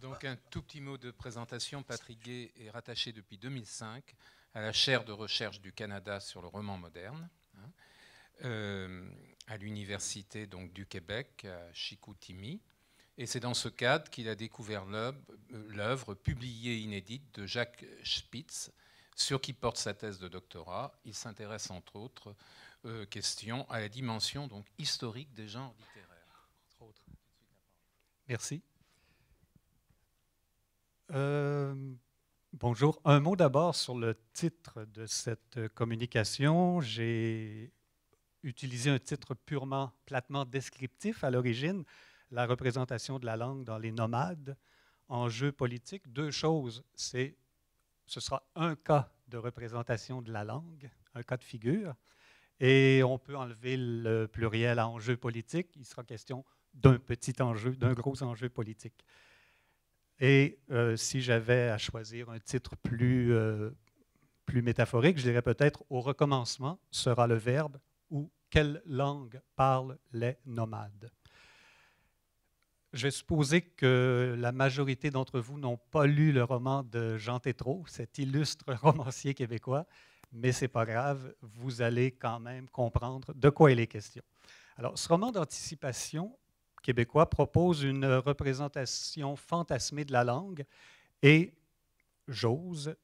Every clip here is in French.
Donc un tout petit mot de présentation. Patrick Gay est rattaché depuis 2005 à la chaire de recherche du Canada sur le roman moderne hein, euh, à l'université donc du Québec à Chicoutimi. Et c'est dans ce cadre qu'il a découvert l'œuvre publiée inédite de Jacques Spitz, sur qui porte sa thèse de doctorat. Il s'intéresse entre autres euh, à la dimension donc historique des genres littéraires. Merci. Euh, bonjour. Un mot d'abord sur le titre de cette communication. J'ai utilisé un titre purement, platement descriptif à l'origine, la représentation de la langue dans les nomades, enjeu politique. Deux choses, c'est, ce sera un cas de représentation de la langue, un cas de figure, et on peut enlever le pluriel à enjeu politique. Il sera question d'un petit enjeu, d'un gros enjeu politique. Et euh, si j'avais à choisir un titre plus, euh, plus métaphorique, je dirais peut-être Au recommencement sera le verbe ou Quelle langue parlent les nomades Je vais supposer que la majorité d'entre vous n'ont pas lu le roman de Jean Tétrault, cet illustre romancier québécois, mais ce n'est pas grave, vous allez quand même comprendre de quoi il est question. Alors, ce roman d'anticipation québécois propose une représentation fantasmée de la langue et, j'ose,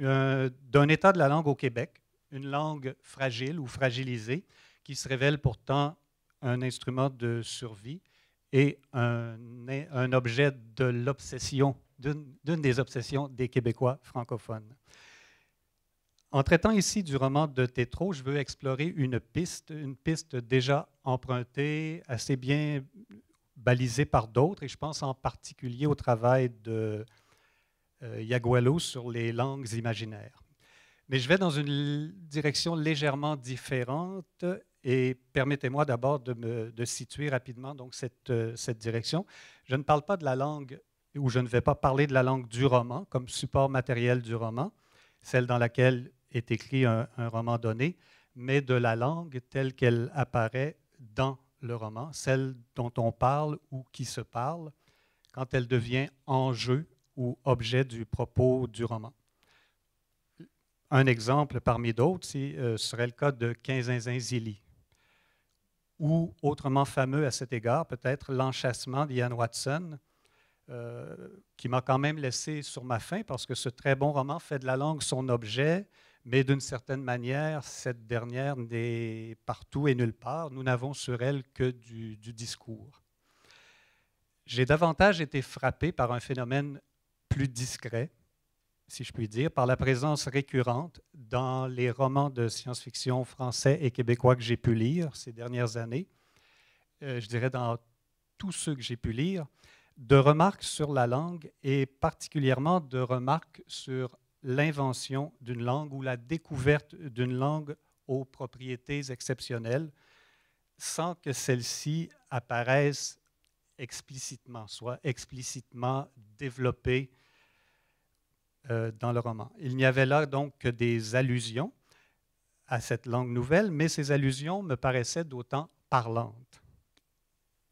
euh, d'un état de la langue au Québec, une langue fragile ou fragilisée, qui se révèle pourtant un instrument de survie et un, objet de l'obsession, d'une des obsessions des Québécois francophones. En traitant ici du roman de tétro je veux explorer une piste, une piste déjà empruntée, assez bien balisé par d'autres, et je pense en particulier au travail de Yaguelo euh, sur les langues imaginaires. Mais je vais dans une direction légèrement différente et permettez-moi d'abord de me situer rapidement donc cette, euh, cette direction. Je ne parle pas de la langue ou je ne vais pas parler de la langue du roman comme support matériel du roman, celle dans laquelle est écrit un, un roman donné, mais de la langue telle qu'elle apparaît dans le roman, celle dont on parle ou qui se parle, quand elle devient enjeu ou objet du propos du roman. Un exemple parmi d'autres euh, serait le cas de Quinzinzinzili, ou autrement fameux à cet égard, peut-être l'enchassement d'Ian Watson, euh, qui m'a quand même laissé sur ma faim parce que ce très bon roman fait de la langue son objet, mais d'une certaine manière, cette dernière n'est partout et nulle part. Nous n'avons sur elle que du, discours. J'ai davantage été frappé par un phénomène plus discret, si je puis dire, par la présence récurrente dans les romans de science-fiction français et québécois que j'ai pu lire ces dernières années, euh, je dirais dans tous ceux que j'ai pu lire, de remarques sur la langue et particulièrement de remarques sur l'invention d'une langue ou la découverte d'une langue aux propriétés exceptionnelles sans que celle ci apparaisse explicitement, soit explicitement développée euh, dans le roman. Il n'y avait là donc que des allusions à cette langue nouvelle, mais ces allusions me paraissaient d'autant parlantes.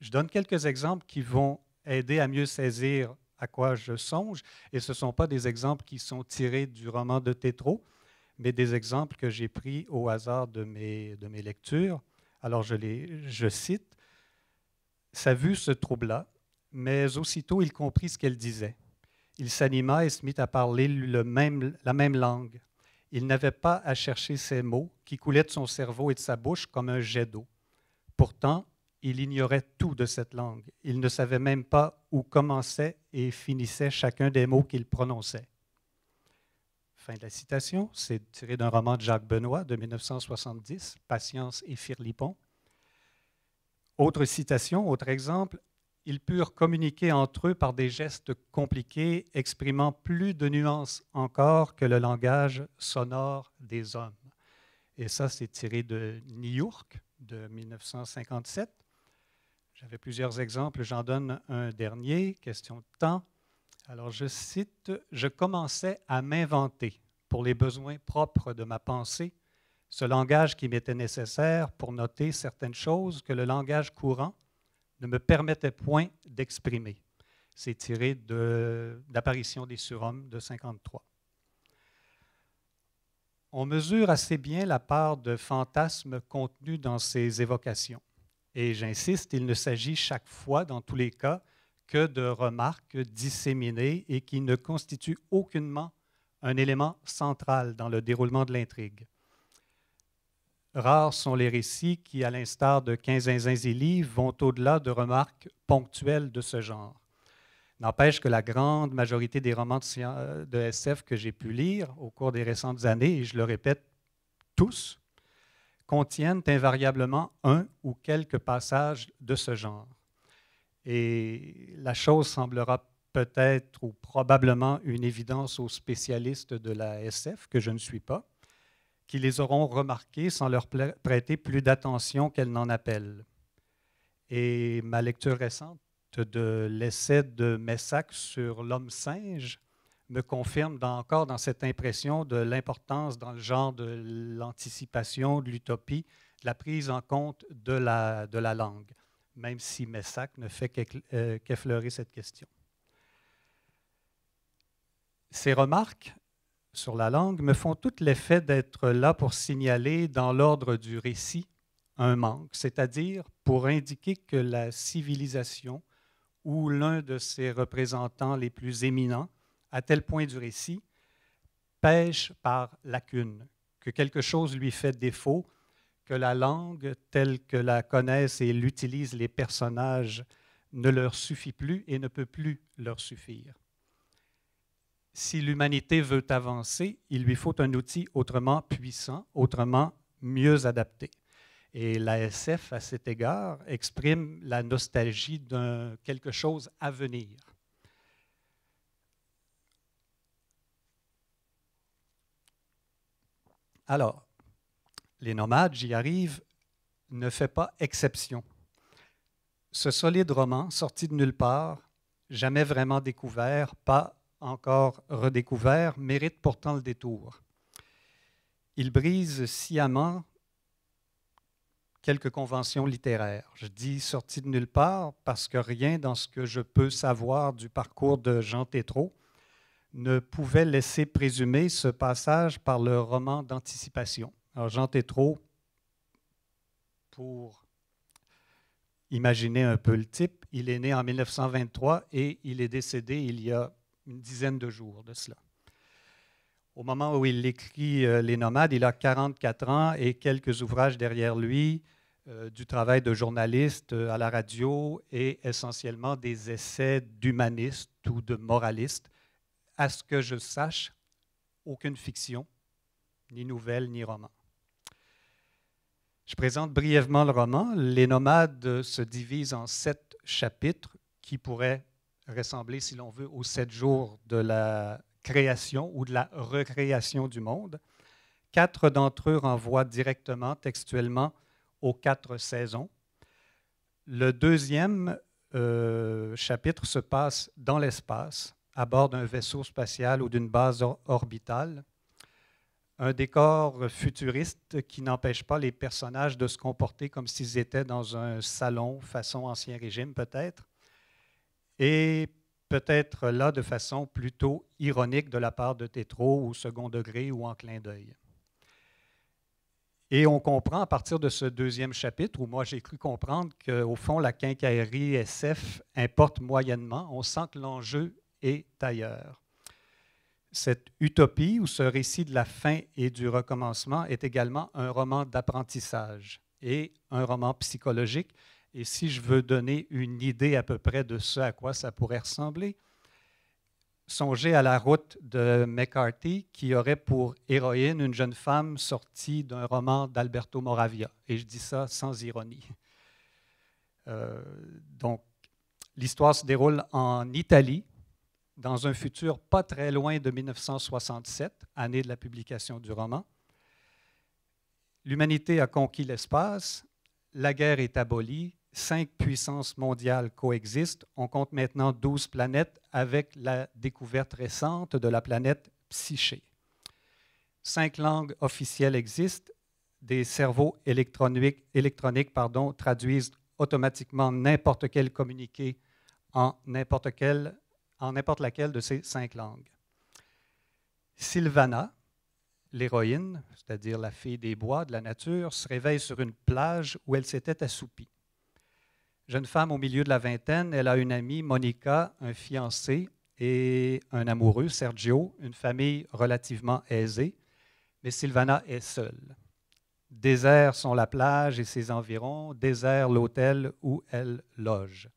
Je donne quelques exemples qui vont aider à mieux saisir à quoi je songe. Et ce ne sont pas des exemples qui sont tirés du roman de tétro mais des exemples que j'ai pris au hasard de mes, de mes lectures. Alors je, les, je cite, Sa vue se troubla, mais aussitôt il comprit ce qu'elle disait. Il s'anima et se mit à parler le même, la même langue. Il n'avait pas à chercher ces mots qui coulaient de son cerveau et de sa bouche comme un jet d'eau. Pourtant, il ignorait tout de cette langue. Il ne savait même pas où commençait et finissait chacun des mots qu'il prononçait. Fin de la citation, c'est tiré d'un roman de Jacques Benoît de 1970, Patience et Firlipon. Autre citation, autre exemple, ils purent communiquer entre eux par des gestes compliqués, exprimant plus de nuances encore que le langage sonore des hommes. Et ça, c'est tiré de New York de 1957. J'avais plusieurs exemples, j'en donne un dernier, question de temps. Alors je cite, Je commençais à m'inventer pour les besoins propres de ma pensée ce langage qui m'était nécessaire pour noter certaines choses que le langage courant ne me permettait point d'exprimer. C'est tiré de l'apparition des surhommes de 53. On mesure assez bien la part de fantasmes contenus dans ces évocations. Et j'insiste, il ne s'agit chaque fois, dans tous les cas, que de remarques disséminées et qui ne constituent aucunement un élément central dans le déroulement de l'intrigue. Rares sont les récits qui, à l'instar de Quinzins et vont au-delà de remarques ponctuelles de ce genre. N'empêche que la grande majorité des romans de, SF euh, que j'ai pu lire au cours des récentes années, et je le répète tous, contiennent invariablement un ou quelques passages de ce genre. Et la chose semblera peut-être ou probablement une évidence aux spécialistes de la SF, que je ne suis pas, qui les auront remarqués sans leur prêter plus d'attention qu'elles n'en appellent. Et ma lecture récente de l'essai de Messac sur l'homme singe me confirme encore dans cette impression de l'importance dans le genre de l'anticipation, de l'utopie, de la prise en compte de la, de la langue, même si Messac ne fait euh, qu'effleurer cette question. Ces remarques sur la langue me font tout l'effet d'être là pour signaler dans l'ordre du récit un manque, c'est-à-dire pour indiquer que la civilisation ou l'un de ses représentants les plus éminents à tel point du récit, pêche par lacune, que quelque chose lui fait défaut, que la langue telle que la connaissent et l'utilisent les personnages ne leur suffit plus et ne peut plus leur suffire. Si l'humanité veut avancer, il lui faut un outil autrement puissant, autrement mieux adapté. Et l'ASF, à cet égard, exprime la nostalgie d'un quelque chose à venir. Alors, les nomades, j'y arrive, ne fait pas exception. Ce solide roman, sorti de nulle part, jamais vraiment découvert, pas encore redécouvert, mérite pourtant le détour. Il brise sciemment quelques conventions littéraires. Je dis sorti de nulle part parce que rien dans ce que je peux savoir du parcours de Jean Tétrault ne pouvait laisser présumer ce passage par le roman d'anticipation. Alors Jean Tétrault, pour imaginer un peu le type, il est né en 1923 et il est décédé il y a une dizaine de jours de cela. Au moment où il écrit euh, Les Nomades, il a 44 ans et quelques ouvrages derrière lui, euh, du travail de journaliste euh, à la radio et essentiellement des essais d'humaniste ou de moraliste, à ce que je sache, aucune fiction, ni nouvelle, ni roman. Je présente brièvement le roman. Les nomades se divisent en sept chapitres qui pourraient ressembler, si l'on veut, aux sept jours de la création ou de la recréation du monde. Quatre d'entre eux renvoient directement, textuellement, aux quatre saisons. Le deuxième euh, chapitre se passe dans l'espace, à bord d'un vaisseau spatial ou d'une base orbitale. Un décor futuriste qui n'empêche pas les personnages de se comporter comme s'ils étaient dans un salon, façon ancien régime peut-être, et peut-être là de façon plutôt ironique de la part de Tétro au second degré ou en clin d'œil. Et on comprend à partir de ce deuxième chapitre, où moi j'ai cru comprendre qu'au fond, la quincaillerie SF importe moyennement. On sent que l'enjeu et tailleur. Cette utopie ou ce récit de la fin et du recommencement est également un roman d'apprentissage et un roman psychologique. Et si je veux donner une idée à peu près de ce à quoi ça pourrait ressembler, songez à la route de McCarthy qui aurait pour héroïne une jeune femme sortie d'un roman d'Alberto Moravia. Et je dis ça sans ironie. Euh, donc, l'histoire se déroule en Italie dans un futur pas très loin de 1967, année de la publication du roman. L'humanité a conquis l'espace, la guerre est abolie, cinq puissances mondiales coexistent, on compte maintenant douze planètes avec la découverte récente de la planète Psyché. Cinq langues officielles existent, des cerveaux électroniques, électroniques pardon, traduisent automatiquement n'importe quel communiqué en n'importe quelle en n'importe laquelle de ces cinq langues. Sylvana, l'héroïne, c'est-à-dire la fille des bois, de la nature, se réveille sur une plage où elle s'était assoupie. Jeune femme au milieu de la vingtaine, elle a une amie, Monica, un fiancé et un amoureux, Sergio, une famille relativement aisée, mais Sylvana est seule. Désert sont la plage et ses environs, désert l'hôtel où elle loge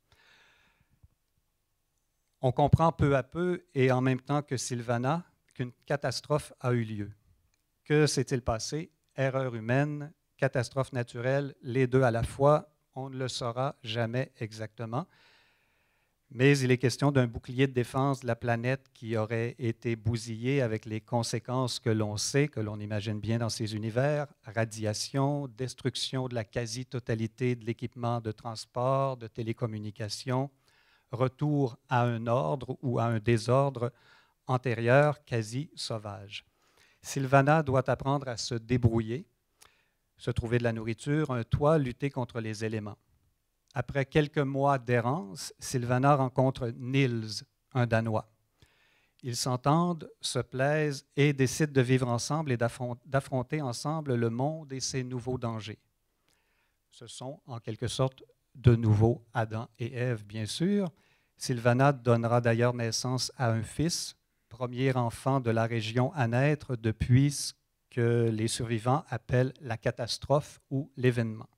on comprend peu à peu et en même temps que Sylvana qu'une catastrophe a eu lieu. Que s'est-il passé? Erreur humaine, catastrophe naturelle, les deux à la fois, on ne le saura jamais exactement. Mais il est question d'un bouclier de défense de la planète qui aurait été bousillé avec les conséquences que l'on sait, que l'on imagine bien dans ces univers, radiation, destruction de la quasi-totalité de l'équipement de transport, de télécommunications, retour à un ordre ou à un désordre antérieur quasi sauvage. Sylvana doit apprendre à se débrouiller, se trouver de la nourriture, un toit, lutter contre les éléments. Après quelques mois d'errance, Sylvana rencontre Nils, un Danois. Ils s'entendent, se plaisent et décident de vivre ensemble et d'affronter ensemble le monde et ses nouveaux dangers. Ce sont en quelque sorte de nouveau Adam et Ève, bien sûr. Sylvana donnera d'ailleurs naissance à un fils, premier enfant de la région à naître depuis ce que les survivants appellent la catastrophe ou l'événement.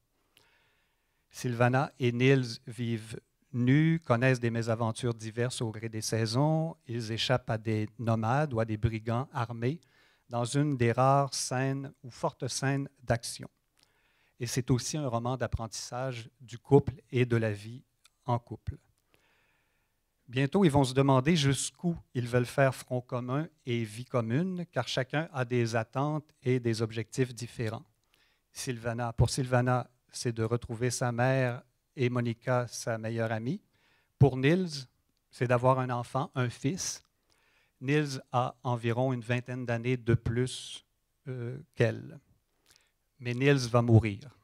Sylvana et Nils vivent nus, connaissent des mésaventures diverses au gré des saisons, ils échappent à des nomades ou à des brigands armés dans une des rares scènes ou fortes scènes d'action. Et c'est aussi un roman d'apprentissage du couple et de la vie en couple. Bientôt, ils vont se demander jusqu'où ils veulent faire front commun et vie commune, car chacun a des attentes et des objectifs différents. Sylvana, pour Sylvana, c'est de retrouver sa mère et Monica, sa meilleure amie. Pour Nils, c'est d'avoir un enfant, un fils. Nils a environ une vingtaine d'années de plus euh, qu'elle mais Niels va mourir.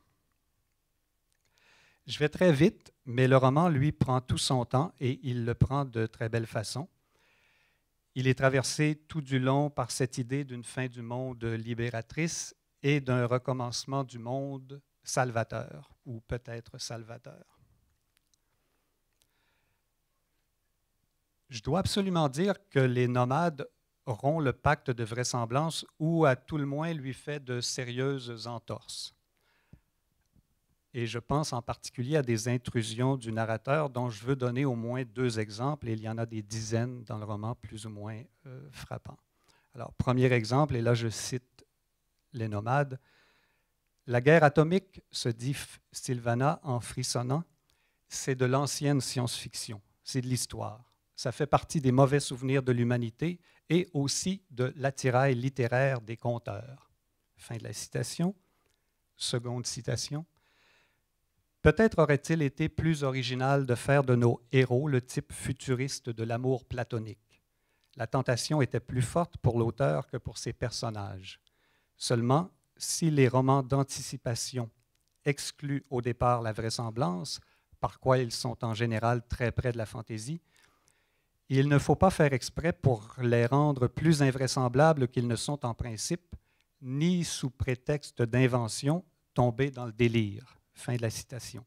Je vais très vite, mais le roman, lui, prend tout son temps et il le prend de très belle façon. Il est traversé tout du long par cette idée d'une fin du monde libératrice et d'un recommencement du monde salvateur, ou peut-être salvateur. Je dois absolument dire que les nomades rompt le pacte de vraisemblance ou à tout le moins lui fait de sérieuses entorses. Et je pense en particulier à des intrusions du narrateur dont je veux donner au moins deux exemples, et il y en a des dizaines dans le roman plus ou moins euh, frappants. Alors, premier exemple, et là je cite les nomades, La guerre atomique, se dit Sylvana en frissonnant, c'est de l'ancienne science-fiction, c'est de l'histoire ça fait partie des mauvais souvenirs de l'humanité et aussi de l'attirail littéraire des conteurs. Fin de la citation. Seconde citation. Peut-être aurait-il été plus original de faire de nos héros le type futuriste de l'amour platonique. La tentation était plus forte pour l'auteur que pour ses personnages. Seulement, si les romans d'anticipation excluent au départ la vraisemblance, par quoi ils sont en général très près de la fantaisie, il ne faut pas faire exprès pour les rendre plus invraisemblables qu'ils ne sont en principe, ni sous prétexte d'invention tomber dans le délire. Fin de la citation.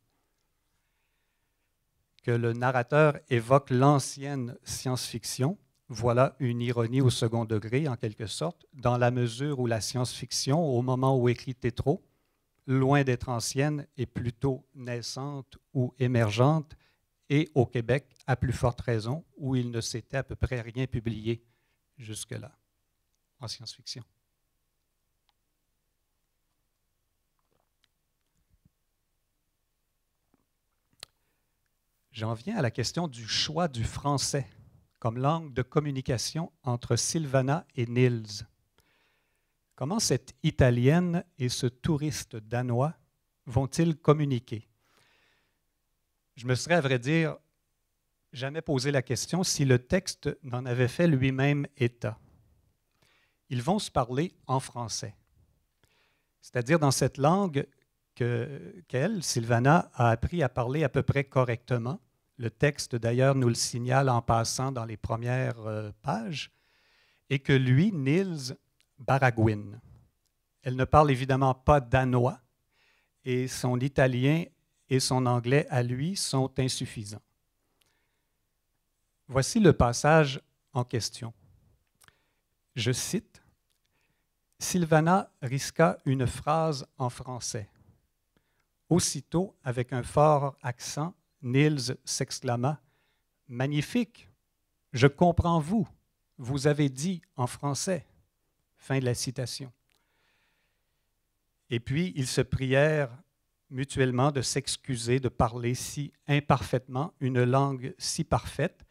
Que le narrateur évoque l'ancienne science-fiction, voilà une ironie au second degré en quelque sorte, dans la mesure où la science-fiction, au moment où écrit Tétro, loin d'être ancienne, est plutôt naissante ou émergente, et au Québec, à plus forte raison, où il ne s'était à peu près rien publié jusque-là en science-fiction. J'en viens à la question du choix du français comme langue de communication entre Sylvana et Nils. Comment cette Italienne et ce touriste danois vont-ils communiquer je me serais, à vrai dire, jamais posé la question si le texte n'en avait fait lui-même état. Ils vont se parler en français, c'est-à-dire dans cette langue qu'elle, Sylvana, a appris à parler à peu près correctement. Le texte, d'ailleurs, nous le signale en passant dans les premières euh, pages, et que lui, Nils baragouine. Elle ne parle évidemment pas danois, et son italien et son anglais à lui sont insuffisants. Voici le passage en question. Je cite, Sylvana risqua une phrase en français. Aussitôt, avec un fort accent, Nils s'exclama Magnifique Je comprends vous. Vous avez dit en français. Fin de la citation. Et puis, ils se prièrent mutuellement de s'excuser de parler si imparfaitement une langue si parfaite,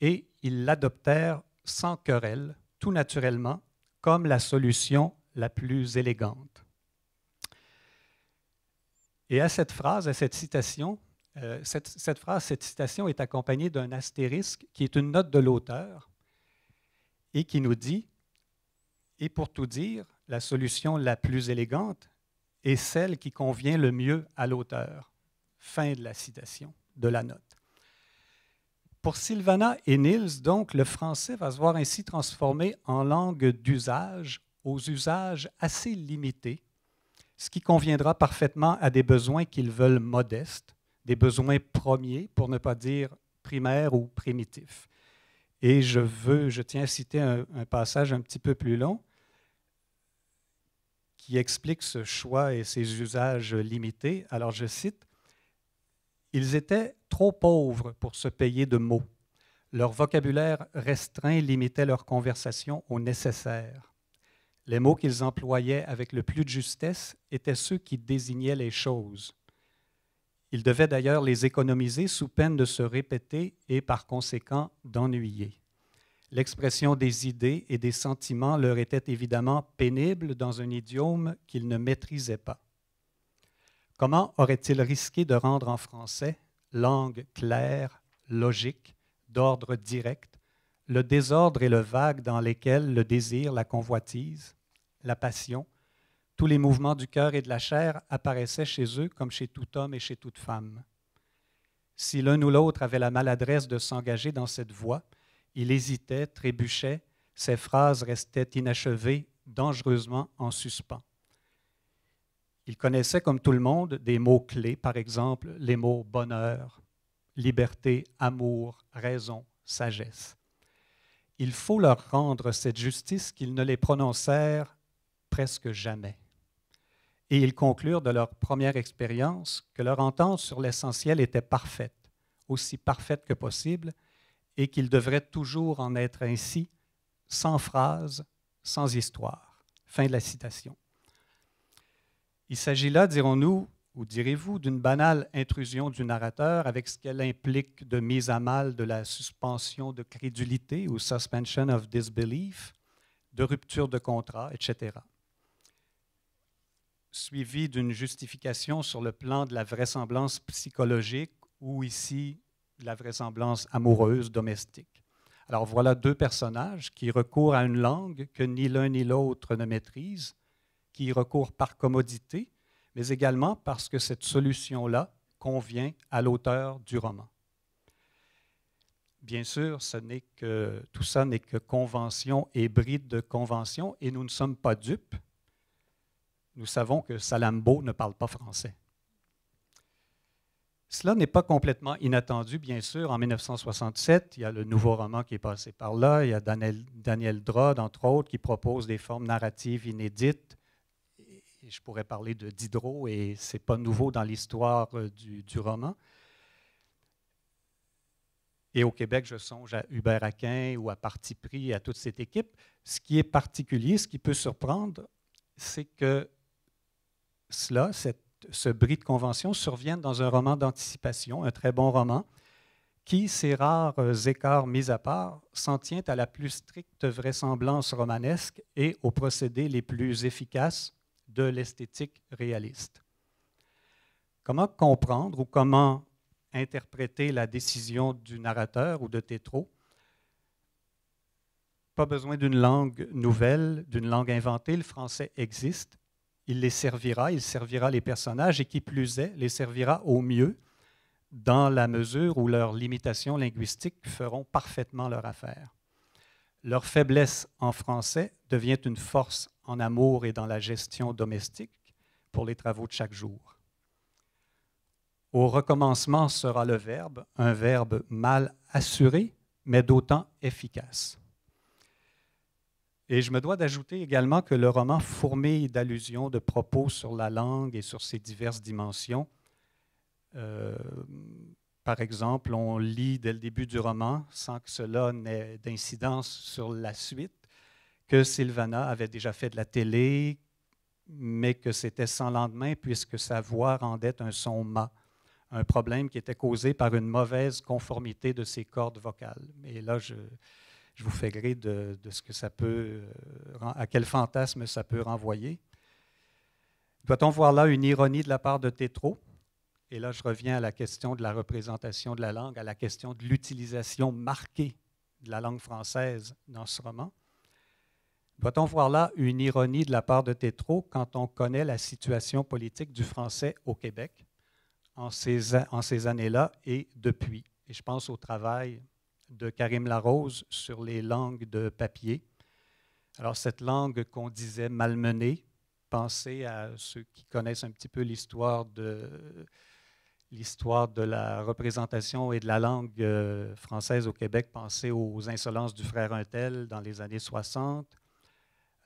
et ils l'adoptèrent sans querelle, tout naturellement, comme la solution la plus élégante. Et à cette phrase, à cette citation, euh, cette, cette phrase, cette citation est accompagnée d'un astérisque qui est une note de l'auteur et qui nous dit, et pour tout dire, la solution la plus élégante, et celle qui convient le mieux à l'auteur. Fin de la citation, de la note. Pour Sylvana et nils donc, le français va se voir ainsi transformé en langue d'usage aux usages assez limités, ce qui conviendra parfaitement à des besoins qu'ils veulent modestes, des besoins premiers, pour ne pas dire primaires ou primitifs. Et je veux, je tiens à citer un passage un petit peu plus long qui explique ce choix et ses usages limités. Alors je cite, Ils étaient trop pauvres pour se payer de mots. Leur vocabulaire restreint limitait leur conversation au nécessaire. Les mots qu'ils employaient avec le plus de justesse étaient ceux qui désignaient les choses. Ils devaient d'ailleurs les économiser sous peine de se répéter et par conséquent d'ennuyer. L'expression des idées et des sentiments leur était évidemment pénible dans un idiome qu'ils ne maîtrisaient pas. Comment aurait-il risqué de rendre en français, langue claire, logique, d'ordre direct, le désordre et le vague dans lesquels le désir, la convoitise, la passion, tous les mouvements du cœur et de la chair apparaissaient chez eux comme chez tout homme et chez toute femme. Si l'un ou l'autre avait la maladresse de s'engager dans cette voie, il hésitait, trébuchait, ses phrases restaient inachevées, dangereusement en suspens. Il connaissait, comme tout le monde, des mots-clés, par exemple les mots bonheur, liberté, amour, raison, sagesse. Il faut leur rendre cette justice qu'ils ne les prononcèrent presque jamais. Et ils conclurent de leur première expérience que leur entente sur l'essentiel était parfaite, aussi parfaite que possible, et qu'il devrait toujours en être ainsi, sans phrase, sans histoire. Fin de la citation. Il s'agit là, dirons-nous, ou direz-vous, d'une banale intrusion du narrateur avec ce qu'elle implique de mise à mal de la suspension de crédulité ou suspension of disbelief, de rupture de contrat, etc. Suivi d'une justification sur le plan de la vraisemblance psychologique ou ici la vraisemblance amoureuse domestique. Alors voilà deux personnages qui recourent à une langue que ni l'un ni l'autre ne maîtrise, qui y recourent par commodité, mais également parce que cette solution-là convient à l'auteur du roman. Bien sûr, tout ça n'est que convention et bride de convention, et nous ne sommes pas dupes. Nous savons que Salambo ne parle pas français. Cela n'est pas complètement inattendu, bien sûr. En 1967, il y a le nouveau roman qui est passé par là. Il y a Daniel, Daniel entre autres, qui propose des formes narratives inédites. je pourrais parler de Diderot, et ce n'est pas nouveau dans l'histoire euh, du, roman. Et au Québec, je songe à Hubert Aquin ou à Parti pris, à toute cette équipe. Ce qui est particulier, ce qui peut surprendre, c'est que cela, cette ce bris de convention survient dans un roman d'anticipation, un très bon roman, qui, ses rares écarts mis à part, s'en tient à la plus stricte vraisemblance romanesque et aux procédés les plus efficaces de l'esthétique réaliste. Comment comprendre ou comment interpréter la décision du narrateur ou de Tétro Pas besoin d'une langue nouvelle, d'une langue inventée, le français existe il les servira, il servira les personnages et qui plus est, les servira au mieux dans la mesure où leurs limitations linguistiques feront parfaitement leur affaire. Leur faiblesse en français devient une force en amour et dans la gestion domestique pour les travaux de chaque jour. Au recommencement sera le verbe, un verbe mal assuré, mais d'autant efficace. Et je me dois d'ajouter également que le roman fourmille d'allusions, de propos sur la langue et sur ses diverses dimensions. Euh, par exemple, on lit dès le début du roman, sans que cela n'ait d'incidence sur la suite, que Sylvana avait déjà fait de la télé, mais que c'était sans lendemain puisque sa voix rendait un son mat, un problème qui était causé par une mauvaise conformité de ses cordes vocales. Mais là, je, je vous fais gré de, ce que ça peut, euh, à quel fantasme ça peut renvoyer. Doit-on voir là une ironie de la part de Tétro Et là, je reviens à la question de la représentation de la langue, à la question de l'utilisation marquée de la langue française dans ce roman. Doit-on voir là une ironie de la part de Tétro quand on connaît la situation politique du français au Québec en ces années-là et depuis? Et je pense au travail de Karim Larose sur les langues de papier. Alors, cette langue qu'on disait malmenée, pensez à ceux qui connaissent un petit peu l'histoire de, l'histoire de la représentation et de la langue euh, française au Québec, pensez aux insolences du frère Untel dans les années 60.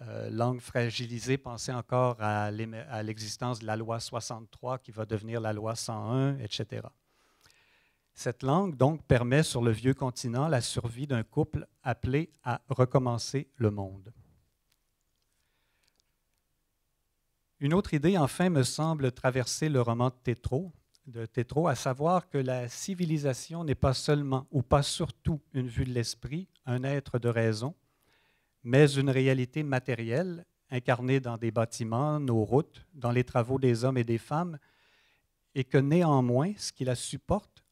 Euh, langue fragilisée, pensez encore à l'existence de la loi 63 qui va devenir la loi 101, etc. Cette langue, donc, permet sur le vieux continent la survie d'un couple appelé à recommencer le monde. Une autre idée, enfin, me semble traverser le roman de Tétro, de Tétro, à savoir que la civilisation n'est pas seulement ou pas surtout une vue de l'esprit, un être de raison, mais une réalité matérielle incarnée dans des bâtiments, nos routes, dans les travaux des hommes et des femmes, et que néanmoins, ce qui la supporte,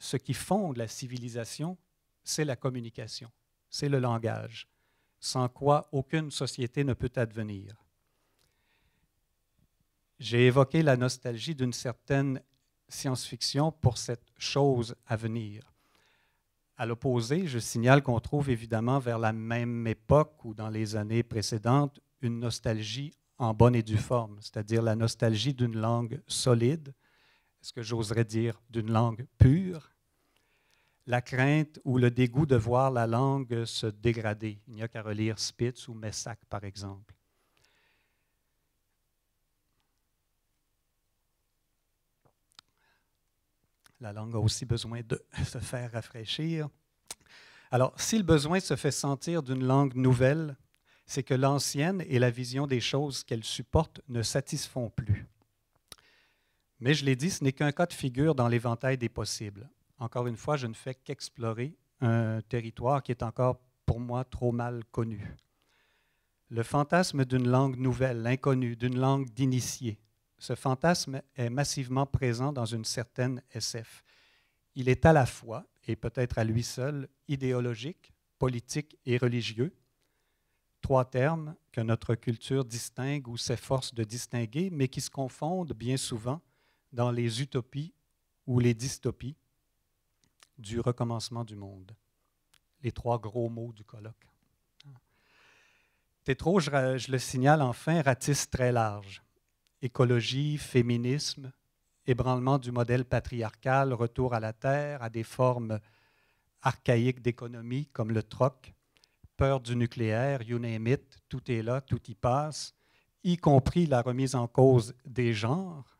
ce qui fonde la civilisation, c'est la communication, c'est le langage, sans quoi aucune société ne peut advenir. J'ai évoqué la nostalgie d'une certaine science-fiction pour cette chose à venir. À l'opposé, je signale qu'on trouve évidemment vers la même époque ou dans les années précédentes une nostalgie en bonne et due forme, c'est-à-dire la nostalgie d'une langue solide, ce que j'oserais dire, d'une langue pure, la crainte ou le dégoût de voir la langue se dégrader. Il n'y a qu'à relire Spitz ou Messac, par exemple. La langue a aussi besoin de se faire rafraîchir. Alors, si le besoin se fait sentir d'une langue nouvelle, c'est que l'ancienne et la vision des choses qu'elle supporte ne satisfont plus. Mais je l'ai dit, ce n'est qu'un cas de figure dans l'éventail des possibles. Encore une fois, je ne fais qu'explorer un territoire qui est encore pour moi trop mal connu. Le fantasme d'une langue nouvelle, inconnue, d'une langue d'initié. Ce fantasme est massivement présent dans une certaine SF. Il est à la fois, et peut-être à lui seul, idéologique, politique et religieux, trois termes que notre culture distingue ou s'efforce de distinguer, mais qui se confondent bien souvent dans les utopies ou les dystopies du recommencement du monde. Les trois gros mots du colloque. Tétro, je, je le signale enfin, ratisse très large. Écologie, féminisme, ébranlement du modèle patriarcal, retour à la terre, à des formes archaïques d'économie comme le troc, peur du nucléaire, you name it, tout est là, tout y passe, y compris la remise en cause des genres,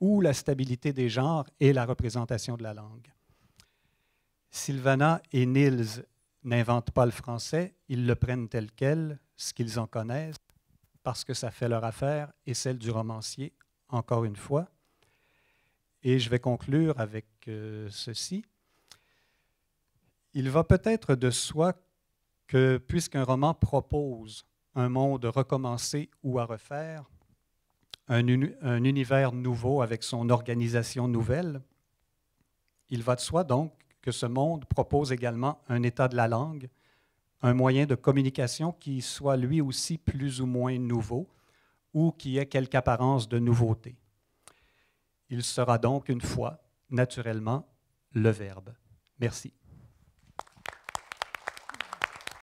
où la stabilité des genres et la représentation de la langue. Sylvana et Nils n'inventent pas le français, ils le prennent tel quel, ce qu'ils en connaissent, parce que ça fait leur affaire et celle du romancier, encore une fois. Et je vais conclure avec euh, ceci. Il va peut-être de soi que puisqu'un roman propose un monde recommencé ou à refaire, un, univers nouveau avec son organisation nouvelle. Il va de soi donc que ce monde propose également un état de la langue, un moyen de communication qui soit lui aussi plus ou moins nouveau ou qui ait quelque apparence de nouveauté. Il sera donc une fois, naturellement, le Verbe. Merci.